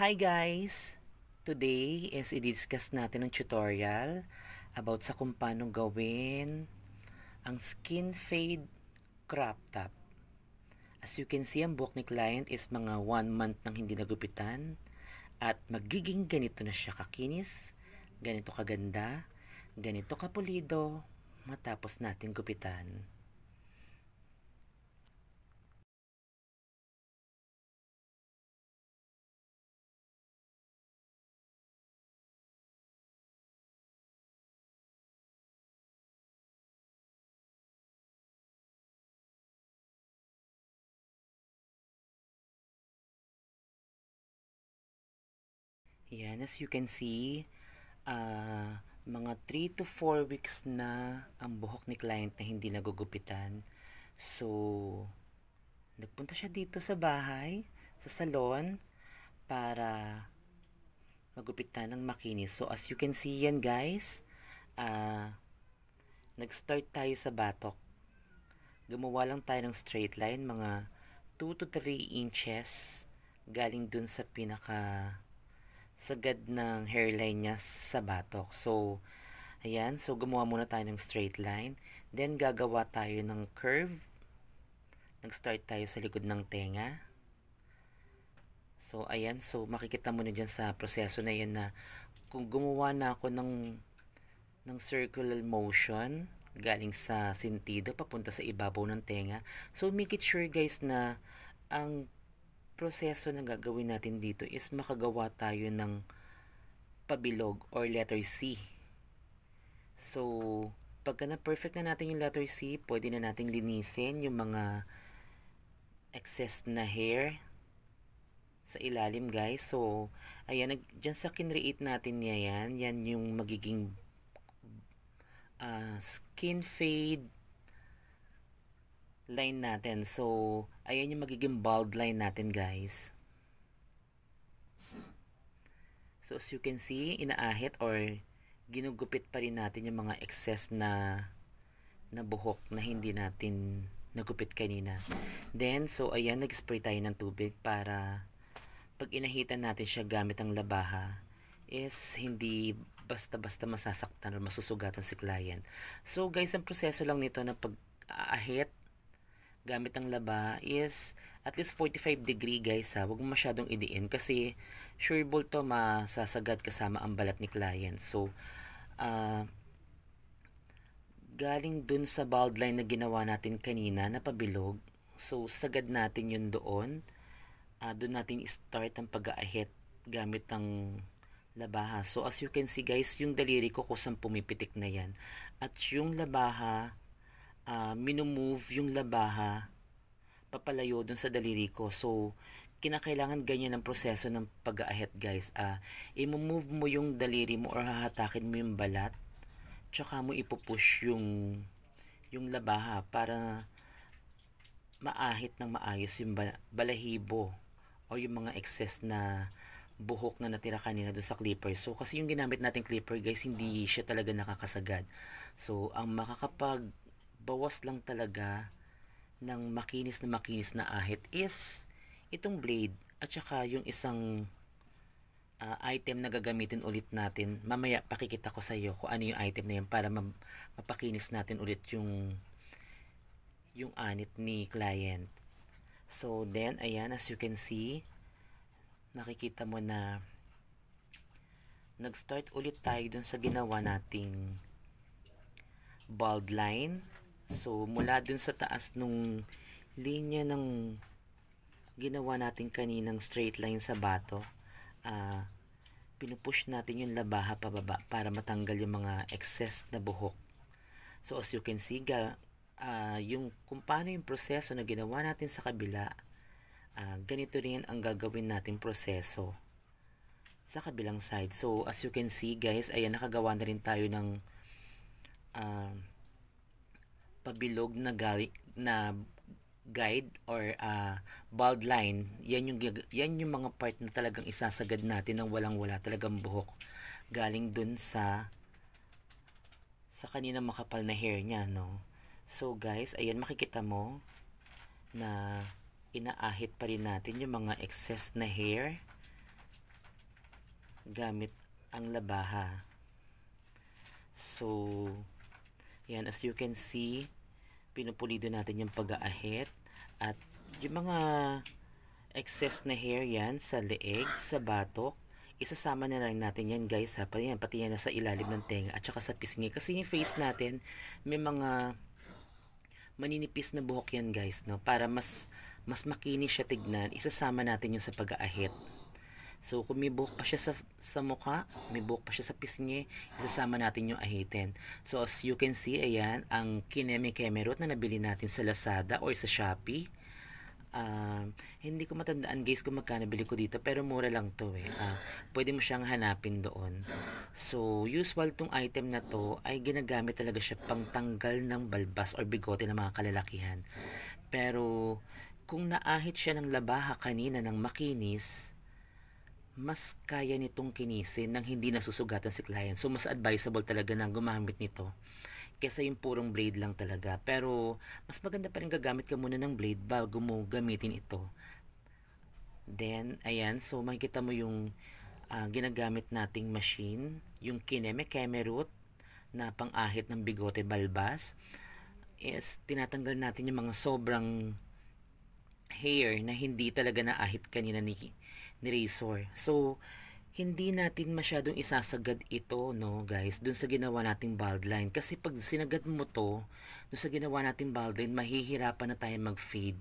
Hi guys! Today is i-discuss natin ang tutorial about sa kung paano gawin ang skin fade crop top. As you can see, ang buhok ni client is mga 1 month nang hindi nagupitan at magiging ganito na siya kakinis, ganito kaganda, ganito kapulido matapos natin gupitan. Yan, as you can see, uh, mga 3 to 4 weeks na ang buhok ni client na hindi nagugupitan. So, nagpunta siya dito sa bahay, sa salon, para magupitan ng makinis. So, as you can see yan guys, uh, nag-start tayo sa batok. Gumawa lang tayo ng straight line, mga 2 to 3 inches galing dun sa pinaka sagad ng hairline niya sa batok. So, ayan. So, gumawa muna tayo ng straight line. Then, gagawa tayo ng curve. Nag-start tayo sa likod ng tenga. So, ayan. So, makikita mo na dyan sa proseso na yan na kung gumawa na ako ng, ng circular motion galing sa sentido papunta sa ibabaw ng tenga. So, make it sure guys na ang proseso na gagawin natin dito is makagawa tayo ng pabilog or letter C. So, pagka na-perfect na natin yung letter C, pwede na natin linisin yung mga excess na hair sa ilalim guys. So, ayan, nag, dyan sa kinreate natin niya yan. Yan yung magiging uh, skin fade line natin. So, ayan yung magiging bald line natin guys. So, as you can see, inaahit or ginugupit pa rin natin yung mga excess na na buhok na hindi natin nagupit kanina. Then, so ayan, nag-spray tayo ng tubig para pag inahitan natin siya gamit ang labaha is hindi basta-basta masasaktan or masusugatan si client. So guys, ang proseso lang nito na pag-ahit gamit ng laba is at least 45 degree guys ha. Huwag mo masyadong idiin kasi sure ball to masasagad kasama ang balat ni client. So, uh, galing dun sa bald line na ginawa natin kanina na pabilog. So, sagad natin yun doon. Uh, ah, doon natin start ang pag-aahit gamit ng labaha. So, as you can see guys, yung daliri ko kusang pumipitik na yan. At yung labaha, uh, minumove yung labaha papalayo dun sa daliri ko. So, kinakailangan ganyan ang proseso ng pag-aahit guys. Uh, i-move mo yung daliri mo or hahatakin mo yung balat. Tsaka mo ipupush yung, yung labaha para maahit ng maayos yung balahibo o yung mga excess na buhok na natira kanina doon sa clipper. So, kasi yung ginamit nating clipper guys, hindi siya talaga nakakasagad. So, ang makakapag bawas lang talaga ng makinis na makinis na ahit is itong blade at saka yung isang uh, item na gagamitin ulit natin. Mamaya pakikita ko sa iyo kung ano yung item na yan para mapakinis natin ulit yung yung anit ni client. So then ayan as you can see nakikita mo na nag-start ulit tayo dun sa ginawa nating bald line So, mula dun sa taas nung linya ng ginawa natin kaninang straight line sa bato, uh, pinupush natin yung labaha pababa para matanggal yung mga excess na buhok. So, as you can see, ga, uh, yung kung paano yung proseso na ginawa natin sa kabila, uh, ganito rin ang gagawin natin proseso sa kabilang side. So, as you can see guys, ayan, nakagawa na rin tayo ng uh, pabilog na gali, na guide or uh, ah, bald line, yan yung, yan yung mga part na talagang isasagad natin ng walang-wala talagang buhok. Galing dun sa sa kanina makapal na hair niya, no? So guys, ayan makikita mo na inaahit pa rin natin yung mga excess na hair gamit ang labaha. So, yan, as you can see, pinupulido natin yung pag-aahit at yung mga excess na hair yan sa leeg, sa batok, isasama na lang natin yan guys ha. Pati yan, pati yan sa ilalim ng tenga at saka sa pisngi. Kasi yung face natin may mga maninipis na buhok yan guys no. Para mas, mas makinis siya tignan, isasama natin yung sa pag-aahit. So, kung may buhok pa siya sa, sa mukha, may buhok pa siya sa pisngi, isasama natin yung ahitin. So, as you can see, ayan, ang kineme kemerot na nabili natin sa Lazada or sa Shopee. Um, hindi ko matandaan guys kung magkano bili ko dito pero mura lang to eh uh, pwede mo siyang hanapin doon so usual tong item na to ay ginagamit talaga siya pang tanggal ng balbas or bigote ng mga kalalakihan pero kung naahit siya ng labaha kanina ng makinis mas kaya nitong kinisin nang hindi nasusugatan si client. So, mas advisable talaga nang gumamit nito kesa yung purong blade lang talaga. Pero, mas maganda pa rin gagamit ka muna ng blade bago mo gamitin ito. Then, ayan. So, makikita mo yung uh, ginagamit nating machine. Yung kineme kemerut na pangahit ng bigote balbas. Is, tinatanggal natin yung mga sobrang hair na hindi talaga naahit kanina ni ni Razor. So, hindi natin masyadong isasagad ito, no, guys, dun sa ginawa nating bald line. Kasi pag sinagad mo to, dun sa ginawa nating bald line, mahihirapan na tayo mag-fade.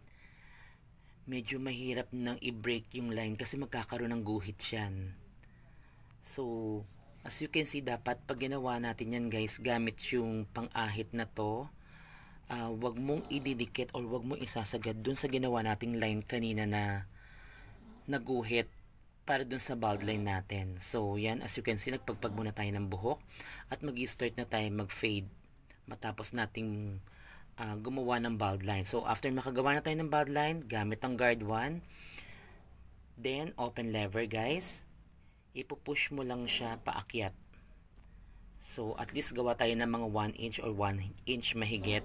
Medyo mahirap nang i-break yung line kasi magkakaroon ng guhit yan. So, as you can see, dapat pag ginawa natin yan, guys, gamit yung pang-ahit na to, uh, wag mong ididikit or wag mong isasagad dun sa ginawa nating line kanina na naguhit para dun sa bald line natin. So, yan, as you can see, nagpagpag muna tayo ng buhok at mag-start na tayo mag-fade matapos nating uh, gumawa ng bald line. So, after makagawa na tayo ng bald line, gamit ang guard 1, then open lever guys, ipupush mo lang siya paakyat. So, at least gawa tayo ng mga 1 inch or 1 inch mahigit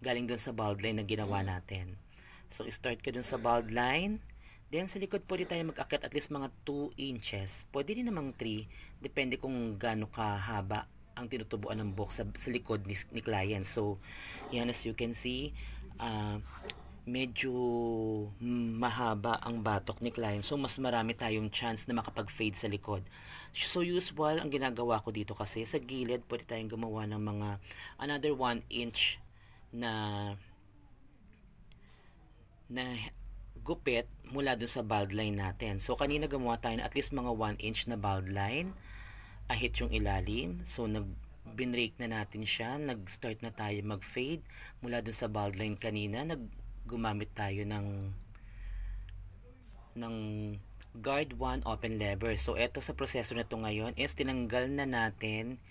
galing dun sa bald line na ginawa natin. So, start ka dun sa bald line, Then sa likod pwede tayo mag-akit at least mga 2 inches. Pwede din namang 3 depende kung gaano kahaba ang tinutubuan ng box sa, sa likod ni, ni client. So, yan as you can see, uh, medyo mahaba ang batok ni client. So, mas marami tayong chance na makapag-fade sa likod. So, usual, ang ginagawa ko dito kasi sa gilid, pwede tayong gumawa ng mga another 1 inch na na gupit mula dun sa bald line natin. So, kanina gumawa tayo na at least mga 1 inch na bald line. Ahit yung ilalim. So, nag binrake na natin siya. Nag-start na tayo mag-fade mula dun sa bald line kanina. Naggumamit tayo ng ng guard 1 open lever. So, eto sa proseso na to ngayon is tinanggal na natin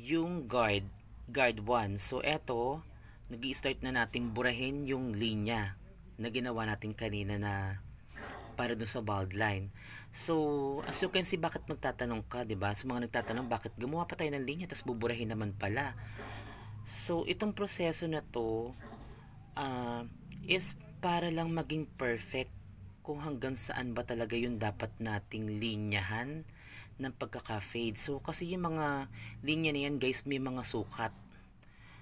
yung guard guard 1. So, eto nag-i-start na natin burahin yung linya na ginawa natin kanina na para dun sa bold line. So, as you can see, bakit magtatanong ka, ba diba? So, mga nagtatanong, bakit gumawa pa tayo ng linya, tapos buburahin naman pala. So, itong proseso na to, uh, is para lang maging perfect kung hanggang saan ba talaga yung dapat nating linyahan ng pagkaka-fade. So, kasi yung mga linya na yan, guys, may mga sukat.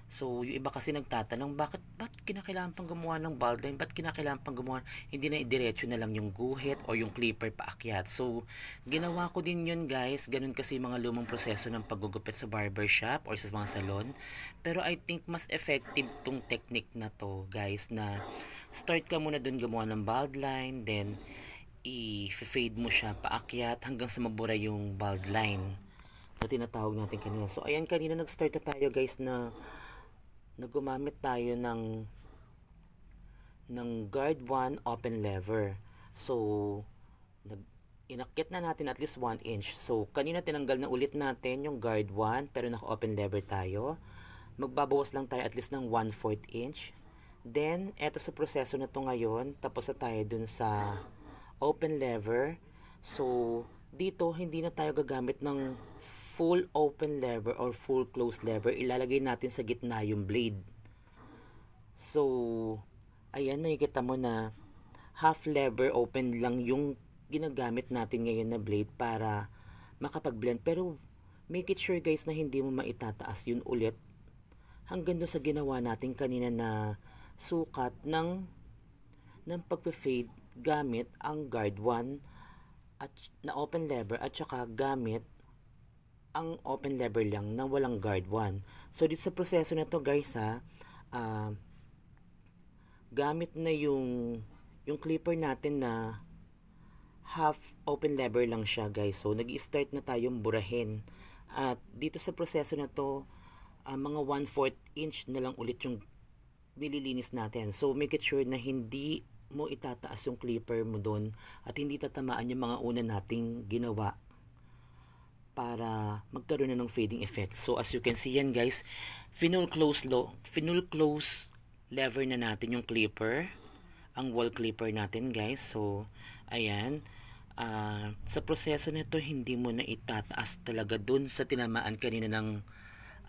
So, yung iba kasi nagtatanong, bakit, bakit kinakailangan pang gumawa ng baldine? Bakit kinakailangan pang gumawa? Hindi na idiretso na lang yung guhit o yung clipper paakyat. So, ginawa ko din yun guys. Ganun kasi mga lumang proseso ng paggugupit sa barbershop or sa mga salon. Pero I think mas effective tong technique na to guys na start ka muna dun gumawa ng baldline. Then, i-fade mo siya paakyat hanggang sa mabura yung baldline na tinatawag natin kanina. So, ayan kanina nag-start na tayo guys na na gumamit tayo ng ng guard 1 open lever. So, nag inakit na natin at least 1 inch. So, kanina tinanggal na ulit natin yung guard 1 pero naka-open lever tayo. Magbabawas lang tayo at least ng 1 4 inch. Then, eto sa proseso na to ngayon, tapos na tayo dun sa open lever. So, dito hindi na tayo gagamit ng full open lever or full closed lever. Ilalagay natin sa gitna yung blade. So, ayan, nakikita mo na half lever open lang yung ginagamit natin ngayon na blade para makapag-blend. Pero, make it sure guys na hindi mo maitataas yun ulit hanggang doon sa ginawa natin kanina na sukat ng ng pagpe-fade gamit ang guard 1 at na open lever at saka gamit ang open lever lang na walang guard 1. So dito sa proseso na to guys ha, uh, gamit na yung yung clipper natin na half open lever lang siya guys. So nag-start na tayong burahin. At dito sa proseso na to, uh, mga 1/4 inch na lang ulit yung nililinis natin. So make it sure na hindi mo itataas yung clipper mo doon at hindi tatamaan yung mga una nating ginawa para magkaroon na ng fading effect. So as you can see yan guys, finul close low, finul close lever na natin yung clipper, ang wall clipper natin guys. So ayan, uh, sa proseso nito hindi mo na itataas talaga doon sa tinamaan kanina ng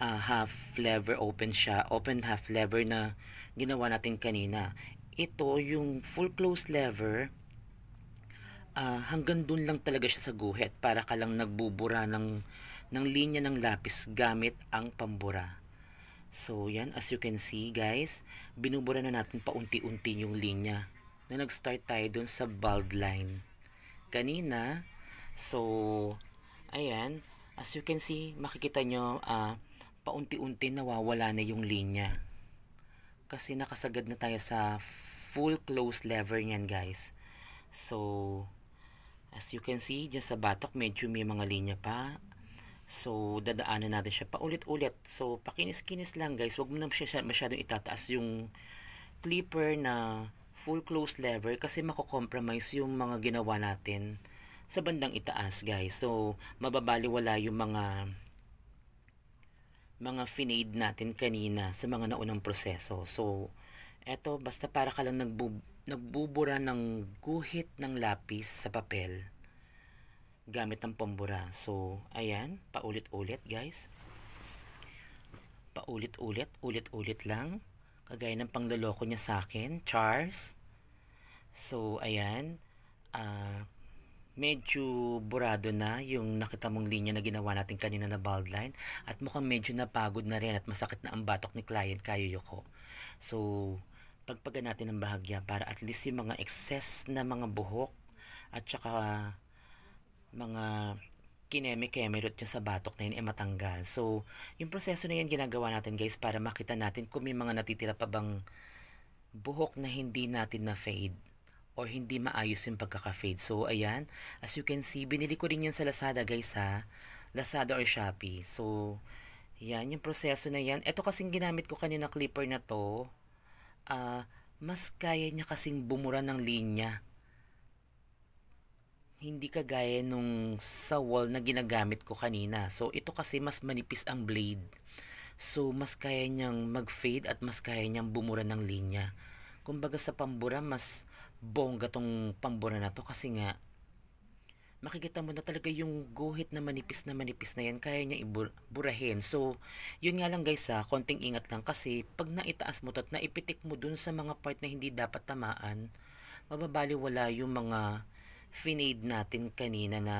uh, half lever open siya, open half lever na ginawa natin kanina ito yung full close lever uh, hanggang dun lang talaga siya sa guhit para ka lang nagbubura ng, ng linya ng lapis gamit ang pambura. So yan, as you can see guys, binubura na natin paunti-unti yung linya na nag-start tayo dun sa bald line. Kanina, so ayan, as you can see, makikita nyo uh, paunti-unti nawawala na yung linya kasi nakasagad na tayo sa full close lever niyan guys so as you can see dyan sa batok medyo may mga linya pa so dadaanan natin siya pa ulit ulit so pakinis-kinis lang guys wag mo na masyadong itataas yung clipper na full close lever kasi mako-compromise yung mga ginawa natin sa bandang itaas guys so mababaliwala yung mga mga finade natin kanina sa mga naunang proseso. So, eto basta para ka lang nagbub nagbubura ng guhit ng lapis sa papel gamit ang pambura. So, ayan, paulit-ulit guys. Paulit-ulit, ulit-ulit lang. Kagaya ng pangloloko niya sa akin, Charles. So, ayan. Ah... Uh, medyo burado na yung nakita mong linya na ginawa natin kanina na bald line at mukhang medyo napagod na rin at masakit na ang batok ni client kayo yuko. So, pagpagan natin ng bahagya para at least yung mga excess na mga buhok at saka mga kineme-keme root sa batok na yun ay matanggal. So, yung proseso na yan ginagawa natin guys para makita natin kung may mga natitira pa bang buhok na hindi natin na fade o hindi maayos yung pagkaka-fade. So, ayan. As you can see, binili ko rin yan sa Lazada, guys, ha. Lazada or Shopee. So, yan. Yung proseso na yan. Ito kasing ginamit ko kanina clipper na to. Ah, uh, mas kaya niya kasing bumura ng linya. Hindi kagaya nung sa wall na ginagamit ko kanina. So, ito kasi mas manipis ang blade. So, mas kaya niyang mag-fade at mas kaya niyang bumura ng linya. Kumbaga sa pambura, mas bongga tong pambura na to kasi nga makikita mo na talaga yung guhit na manipis na manipis na yan kaya niya iburahin so yun nga lang guys ha ah, konting ingat lang kasi pag naitaas mo to at naipitik mo dun sa mga part na hindi dapat tamaan mababaliwala yung mga finade natin kanina na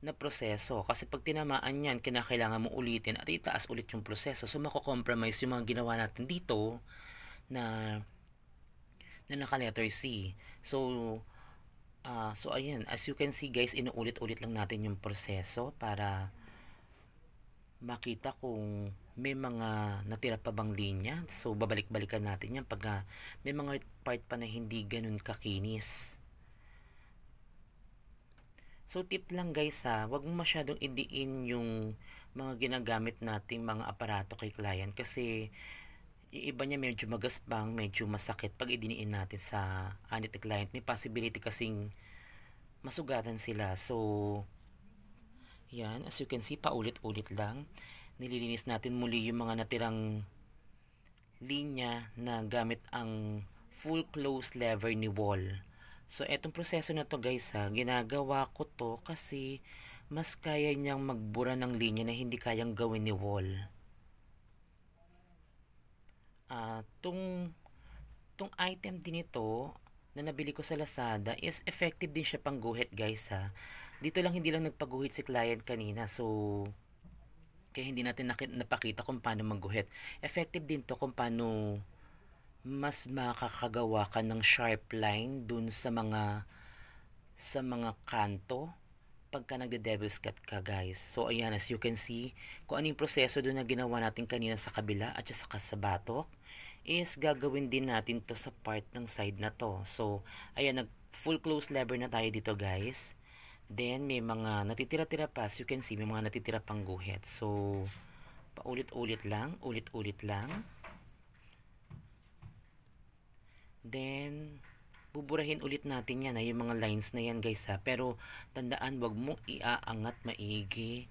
na proseso kasi pag tinamaan yan kinakailangan mo ulitin at itaas ulit yung proseso so mako-compromise yung mga ginawa natin dito na na naka-letter C. So, uh, so ayan, as you can see guys, inuulit-ulit lang natin yung proseso para makita kung may mga natira pa bang linya. So, babalik-balikan natin yan pag uh, may mga part pa na hindi ganun kakinis. So, tip lang guys ha, ah, huwag mo masyadong idiin yung mga ginagamit nating mga aparato kay client kasi yung iba niya medyo magaspang, medyo masakit pag idiniin natin sa anit na client. May possibility kasing masugatan sila. So, yan. As you can see, paulit-ulit lang. Nililinis natin muli yung mga natirang linya na gamit ang full close lever ni wall. So, etong proseso na to guys ha, ginagawa ko to kasi mas kaya niyang magbura ng linya na hindi kayang gawin ni wall uh, tong tong item din ito na nabili ko sa Lazada is effective din siya pang guhit guys ha. Dito lang hindi lang nagpaguhit si client kanina so kaya hindi natin napakita kung paano magguhit. Effective din to kung paano mas makakagawa ka ng sharp line dun sa mga sa mga kanto pagka nagde-devil's cut ka guys. So ayan as you can see kung ano yung proseso dun na ginawa natin kanina sa kabila at sa batok is gagawin din natin to sa part ng side na to. So, ayan, nag full close lever na tayo dito guys. Then, may mga natitira-tira pa. As you can see, may mga natitira pang guhit. So, paulit-ulit lang, ulit-ulit lang. Then, buburahin ulit natin yan, ha, ah, yung mga lines na yan guys ha. Ah. Pero, tandaan, wag mo iaangat maigi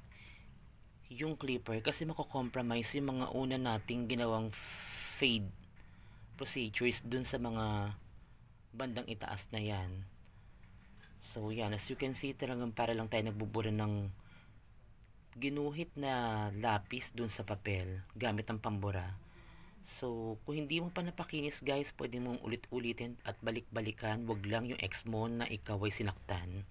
yung clipper kasi mako-compromise yung mga una nating ginawang fade procedures dun sa mga bandang itaas na yan. So, yan. As you can see, talagang para lang tayo nagbubura ng ginuhit na lapis dun sa papel gamit ang pambura. So, kung hindi mo pa napakinis guys, pwede mong ulit-ulitin at balik-balikan. Wag lang yung ex mo na ikaw ay sinaktan.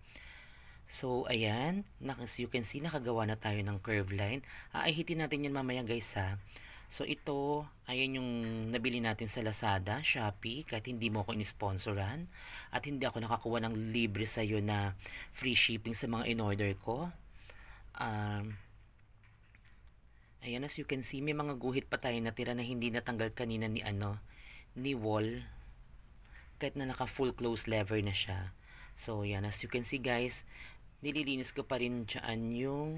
So, ayan. As you can see, nakagawa na tayo ng curve line. Aahitin natin yan mamaya guys ha. So ito, ayan yung nabili natin sa Lazada, Shopee, kahit hindi mo ako in-sponsoran at hindi ako nakakuha ng libre sa'yo na free shipping sa mga in-order ko. Um, ayan, as you can see, may mga guhit pa tayo natira na hindi natanggal kanina ni ano, ni wall. Kahit na naka full close lever na siya. So, yan, as you can see guys, nililinis ko pa rin dyan yung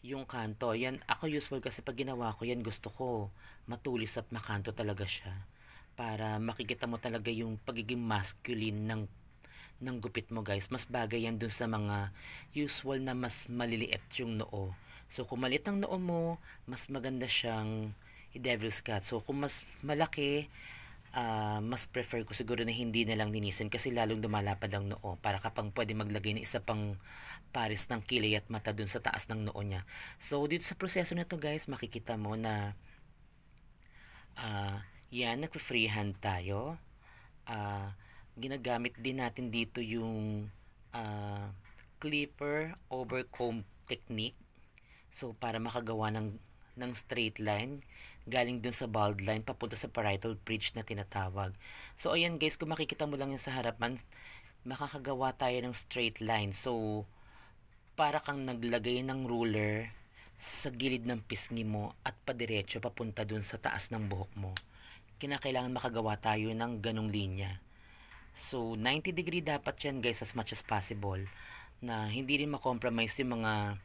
yung kanto, yan ako useful kasi pag ginawa ko yan gusto ko matulis at makanto talaga siya para makikita mo talaga yung pagiging masculine ng ng gupit mo guys. Mas bagay yan dun sa mga usual na mas maliliit yung noo. So kung maliit ang noo mo, mas maganda siyang i-devil's cut. So kung mas malaki, uh, mas prefer ko siguro na hindi na lang dinisen kasi lalong dumalapad ang noo para kapang pwede maglagay ng isa pang pares ng kilay at mata dun sa taas ng noo niya. So dito sa proseso na to guys, makikita mo na uh, yan, nagpa-freehand tayo. Uh, ginagamit din natin dito yung uh, clipper overcomb technique. So para makagawa ng ng straight line galing dun sa bald line papunta sa parietal bridge na tinatawag. So ayan guys, kung makikita mo lang yan sa harapan, makakagawa tayo ng straight line. So para kang naglagay ng ruler sa gilid ng pisngi mo at padiretso papunta dun sa taas ng buhok mo. Kinakailangan makagawa tayo ng ganong linya. So 90 degree dapat yan guys as much as possible na hindi rin makompromise yung mga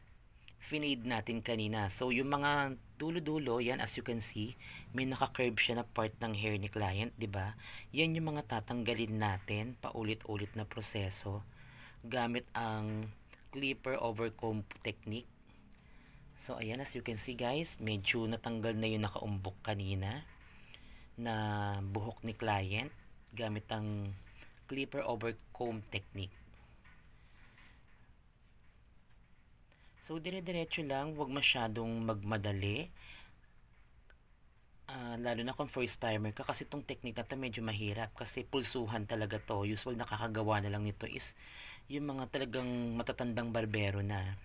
finade natin kanina. So, yung mga dulo-dulo, yan as you can see, may naka-curve siya na part ng hair ni client, di ba? Yan yung mga tatanggalin natin, paulit-ulit na proseso, gamit ang clipper over comb technique. So, ayan, as you can see guys, medyo natanggal na yung nakaumbok kanina na buhok ni client gamit ang clipper over comb technique. So, dire-diretso lang, huwag masyadong magmadali. Uh, lalo na kung first timer ka kasi itong technique na to medyo mahirap kasi pulsuhan talaga to usual nakakagawa na lang nito is yung mga talagang matatandang barbero na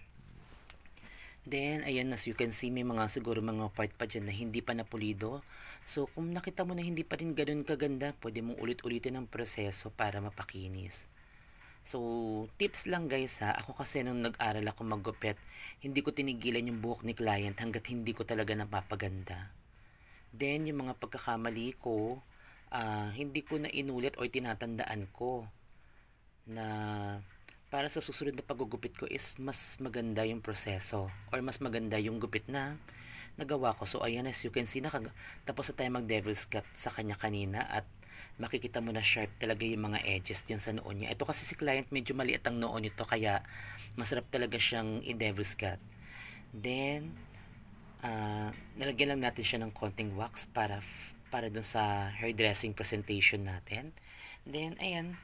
Then, ayan, as you can see, may mga siguro mga part pa dyan na hindi pa napulido. So, kung nakita mo na hindi pa rin ganun kaganda, pwede mong ulit-ulitin ang proseso para mapakinis. So, tips lang guys ha. Ako kasi nung nag-aral ako magupit, hindi ko tinigilan yung buhok ni client hanggat hindi ko talaga napapaganda. Then, yung mga pagkakamali ko, uh, hindi ko na inulit o tinatandaan ko na para sa susunod na paggupit ko is mas maganda yung proseso or mas maganda yung gupit na nagawa ko. So ayan as you can see, naka, tapos na tayo mag devil's cut sa kanya kanina at makikita mo na sharp talaga yung mga edges dyan sa noon niya. Ito kasi si client medyo maliit ang noon nito kaya masarap talaga siyang i-devil's cut. Then, uh, nalagyan lang natin siya ng konting wax para para dun sa hairdressing presentation natin. Then, ayan,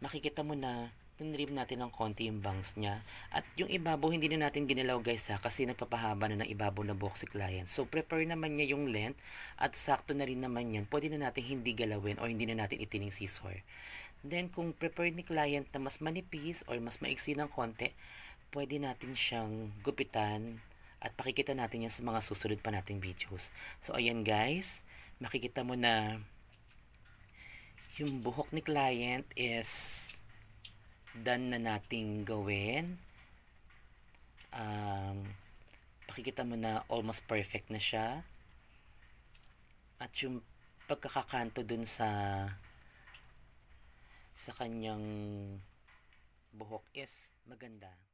makikita mo na tinrim natin ng konti yung bangs niya. At yung ibabaw, hindi na natin ginilaw guys ha, kasi nagpapahaba na ng ibabaw na buhok si client. So, prefer naman niya yung length at sakto na rin naman yan. Pwede na natin hindi galawin o hindi na natin itining scissor. Then, kung prefer ni client na mas manipis or mas maiksi ng konti, pwede natin siyang gupitan at pakikita natin yan sa mga susunod pa nating videos. So, ayan guys, makikita mo na yung buhok ni client is done na nating gawin. Um, pakikita mo na almost perfect na siya. At yung pagkakakanto dun sa sa kanyang buhok is maganda.